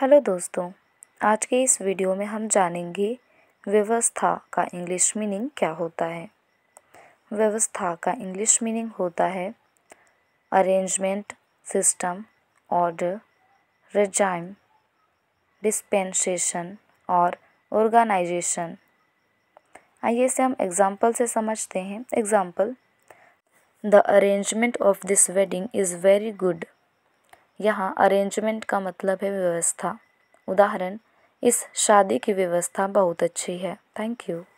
hello दोस्तों आज के इस वीडियो में हम जानेंगे व्यवस्था का इंग्लिश मीनिंग क्या होता है व्यवस्था का इंग्लिश मीनिंग होता है arrangement system order regime dispensation और ऑर्गेनाइजेशन आइए इसे हम एग्जाम्पल से समझते हैं example the arrangement of this wedding is very good यहाँ अरेंजमेंट का मतलब है व्यवस्था उदाहरण इस शादी की व्यवस्था बहुत अच्छी है थैंक यू